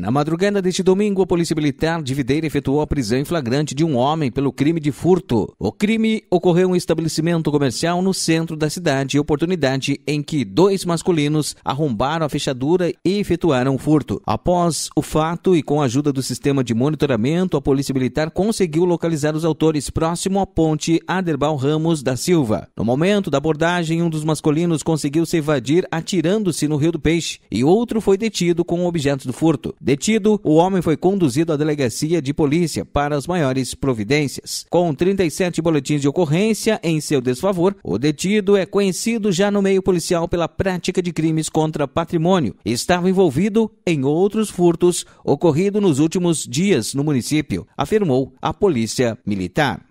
Na madrugada deste domingo, a Polícia Militar de Videira efetuou a prisão em flagrante de um homem pelo crime de furto. O crime ocorreu em um estabelecimento comercial no centro da cidade, oportunidade em que dois masculinos arrombaram a fechadura e efetuaram o furto. Após o fato e com a ajuda do sistema de monitoramento, a Polícia Militar conseguiu localizar os autores próximo à ponte Aderbal Ramos da Silva. No momento da abordagem, um dos masculinos conseguiu se evadir atirando-se no Rio do Peixe e outro foi detido com objetos do furto. Detido, o homem foi conduzido à delegacia de polícia para as maiores providências. Com 37 boletins de ocorrência em seu desfavor, o detido é conhecido já no meio policial pela prática de crimes contra patrimônio. Estava envolvido em outros furtos ocorridos nos últimos dias no município, afirmou a Polícia Militar.